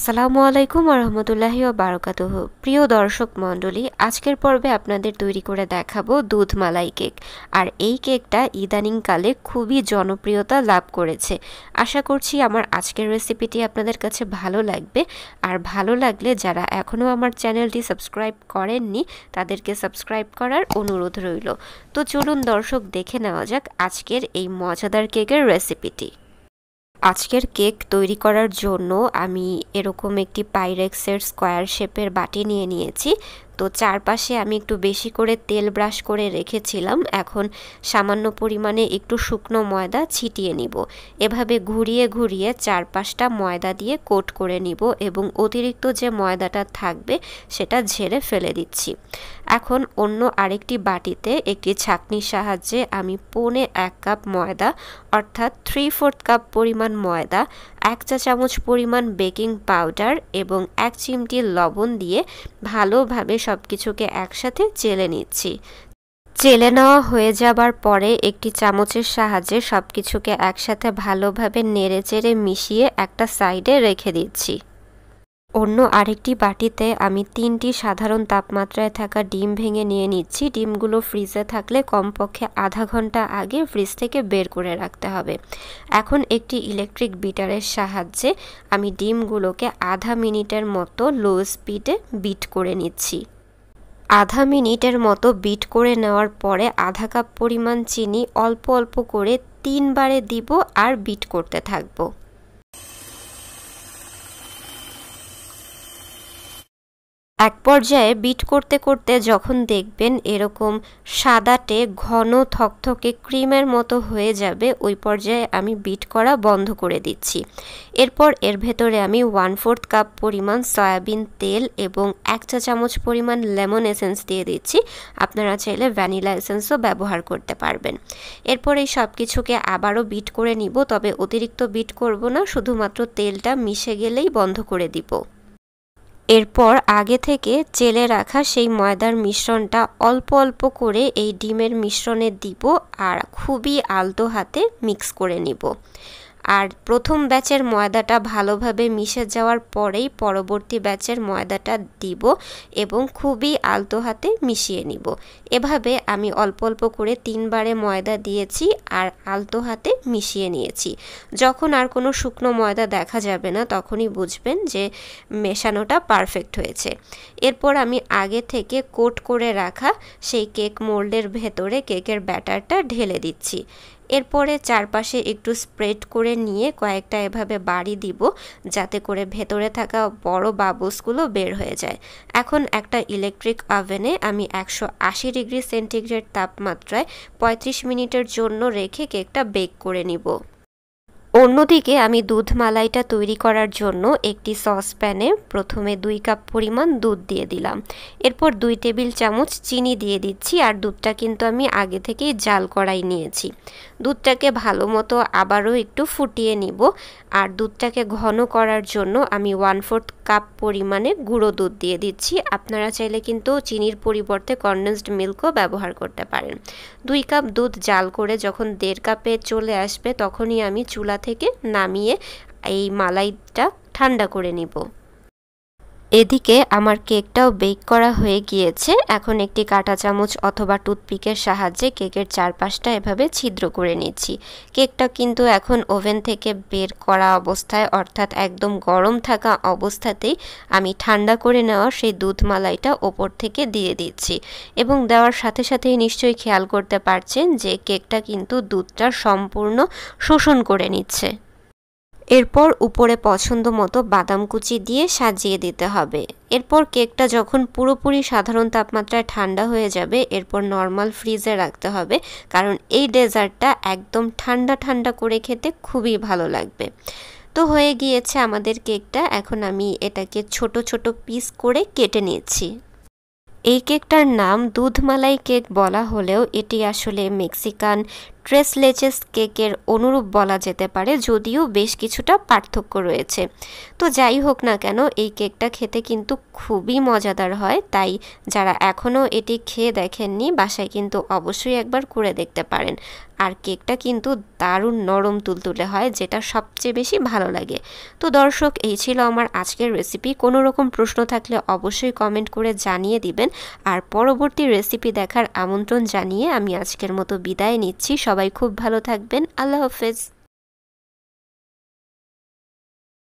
আসসালামু আলাইকুম রহমতুল্লাহ বারকাতহ প্রিয় দর্শক মণ্ডলী আজকের পর্বে আপনাদের তৈরি করে দেখাবো দুধ মালাই কেক আর এই কেকটা ইদানিংকালে খুবই জনপ্রিয়তা লাভ করেছে আশা করছি আমার আজকের রেসিপিটি আপনাদের কাছে ভালো লাগবে আর ভালো লাগলে যারা এখনও আমার চ্যানেলটি সাবস্ক্রাইব করেননি তাদেরকে সাবস্ক্রাইব করার অনুরোধ রইল তো চলুন দর্শক দেখে নেওয়া যাক আজকের এই মজাদার কেকের রেসিপিটি আজকের কেক তৈরি করার জন্য আমি এরকম একটি পাইরেক্সের স্কোয়ার শেপের বাটি নিয়ে নিয়েছি তো চারপাশে আমি একটু বেশি করে তেল ব্রাশ করে রেখেছিলাম এখন সামান্য পরিমাণে একটু শুকনো ময়দা ছিটিয়ে নিব এভাবে ঘুরিয়ে ঘুরিয়ে চারপাশটা ময়দা দিয়ে কোট করে নিব এবং অতিরিক্ত যে ময়দাটা থাকবে সেটা ঝেড়ে ফেলে দিচ্ছি এখন অন্য আরেকটি বাটিতে একটি ছাঁকনির সাহায্যে আমি পৌনে এক কাপ ময়দা অর্থাৎ থ্রি ফোর্থ কাপ পরিমাণ ময়দা এক চা চামচ পরিমাণ বেকিং পাউডার এবং এক চিমটি লবণ দিয়ে ভালোভাবে সব কিছুকে একসাথে চেলে নিচ্ছি চেলে নেওয়া হয়ে যাবার পরে একটি চামচের সাহায্যে সব কিছুকে একসাথে ভালোভাবে নেড়ে চেড়ে মিশিয়ে একটা সাইডে রেখে দিচ্ছি অন্য আরেকটি বাটিতে আমি তিনটি সাধারণ তাপমাত্রায় থাকা ডিম ভেঙে নিয়ে নিচ্ছি ডিমগুলো ফ্রিজে থাকলে কমপক্ষে আধা ঘন্টা আগে ফ্রিজ থেকে বের করে রাখতে হবে এখন একটি ইলেকট্রিক বিটারের সাহায্যে আমি ডিমগুলোকে আধা মিনিটের মতো লো স্পিডে বিট করে নিচ্ছি আধা মিনিটের মতো বিট করে নেওয়ার পরে আধা কাপ পরিমাণ চিনি অল্প অল্প করে তিনবারে দিব আর বিট করতে থাকবো এক পর্যায়ে বিট করতে করতে যখন দেখবেন এরকম সাদাটে ঘন থকথকে ক্রিমের মতো হয়ে যাবে ওই পর্যায়ে আমি বিট করা বন্ধ করে দিচ্ছি এরপর এর ভেতরে আমি ওয়ান ফোর্থ কাপ পরিমাণ সয়াবিন তেল এবং এক চা চামচ পরিমাণ লেমন এসেন্স দিয়ে দিচ্ছি আপনারা চাইলে ভ্যানিলা এসেন্সও ব্যবহার করতে পারবেন এরপর এই সব কিছুকে আবারও বিট করে নিব তবে অতিরিক্ত বিট করব না শুধুমাত্র তেলটা মিশে গেলেই বন্ধ করে দিব এরপর আগে থেকে চেলে রাখা সেই ময়দার মিশ্রণটা অল্প অল্প করে এই ডিমের মিশ্রণে দিব আর খুবই আলতো হাতে মিক্স করে নিব আর প্রথম ব্যাচের ময়দাটা ভালোভাবে মিশে যাওয়ার পরেই পরবর্তী ব্যাচের ময়দাটা দিব এবং খুবই আলতো হাতে মিশিয়ে নিব এভাবে আমি অল্প অল্প করে তিনবারে ময়দা দিয়েছি আর আলতো হাতে মিশিয়ে নিয়েছি যখন আর কোনো শুকনো ময়দা দেখা যাবে না তখনই বুঝবেন যে মেশানোটা পারফেক্ট হয়েছে এরপর আমি আগে থেকে কোট করে রাখা সেই কেক মোল্ডের ভেতরে কেকের ব্যাটারটা ঢেলে দিচ্ছি এরপরে চারপাশে একটু স্প্রেড করে নিয়ে কয়েকটা এভাবে বাড়ি দিব যাতে করে ভেতরে থাকা বড় বাবলসগুলো বের হয়ে যায় এখন একটা ইলেকট্রিক ওভেনে আমি একশো আশি ডিগ্রি সেন্টিগ্রেড তাপমাত্রায় ৩৫ মিনিটের জন্য রেখে কেকটা বেক করে নিব অন্যদিকে আমি দুধ মালাইটা তৈরি করার জন্য একটি সসপ্যানে প্রথমে দুই কাপ পরিমাণ দুধ দিয়ে দিলাম এরপর দুই টেবিল চামচ চিনি দিয়ে দিচ্ছি আর দুধটা কিন্তু আমি আগে থেকেই জাল করাই নিয়েছি দুধটাকে ভালো মতো আবারও একটু ফুটিয়ে নিব আর দুধটাকে ঘন করার জন্য আমি ওয়ান ফোর্থ কাপ পরিমাণে গুঁড়ো দুধ দিয়ে দিচ্ছি আপনারা চাইলে কিন্তু চিনির পরিবর্তে কনডেন্সড মিল্কও ব্যবহার করতে পারেন দুই কাপ দুধ জাল করে যখন দেড় কাপে চলে আসবে তখনই আমি চুলা থেকে নামিয়ে এই মালাইটা ঠান্ডা করে নিব এদিকে আমার কেকটাও বেক করা হয়ে গিয়েছে এখন একটি কাঁটা চামচ অথবা টুথপিকের সাহায্যে কেকের চারপাশটা এভাবে ছিদ্র করে নিচ্ছি কেকটা কিন্তু এখন ওভেন থেকে বের করা অবস্থায় অর্থাৎ একদম গরম থাকা অবস্থাতেই আমি ঠান্ডা করে নেওয়া সেই দুধ মালাইটা ওপর থেকে দিয়ে দিচ্ছি এবং দেওয়ার সাথে সাথেই নিশ্চয়ই খেয়াল করতে পারছেন যে কেকটা কিন্তু দুধটা সম্পূর্ণ শোষণ করে নিচ্ছে এরপর উপরে পছন্দ মতো বাদাম কুচি দিয়ে সাজিয়ে দিতে হবে এরপর কেকটা যখন পুরোপুরি সাধারণ তাপমাত্রায় ঠান্ডা হয়ে যাবে এরপর নর্মাল ফ্রিজে রাখতে হবে কারণ এই ডেজার্টটা একদম ঠান্ডা ঠান্ডা করে খেতে খুবই ভালো লাগবে তো হয়ে গিয়েছে আমাদের কেকটা এখন আমি এটাকে ছোট ছোট পিস করে কেটে নিয়েছি এই কেকটার নাম দুধমালাই কেক বলা হলেও এটি আসলে মেক্সিকান ট্রেস লেচেস কেকের অনুরূপ বলা যেতে পারে যদিও বেশ কিছুটা পার্থক্য রয়েছে তো যাই হোক না কেন এই কেকটা খেতে কিন্তু খুবই মজাদার হয় তাই যারা এখনও এটি খেয়ে দেখেননি বাসায় কিন্তু অবশ্যই একবার করে দেখতে পারেন আর কেকটা কিন্তু দারুণ নরম তুলতুলে হয় যেটা সবচেয়ে বেশি ভালো লাগে তো দর্শক এই ছিল আমার আজকের রেসিপি কোনো রকম প্রশ্ন থাকলে অবশ্যই কমেন্ট করে জানিয়ে দিবেন আর পরবর্তী রেসিপি দেখার আমন্ত্রণ জানিয়ে আমি আজকের মতো বিদায় নিচ্ছি সবাই খুব ভালো থাকবেন আল্লাহ হাফেজ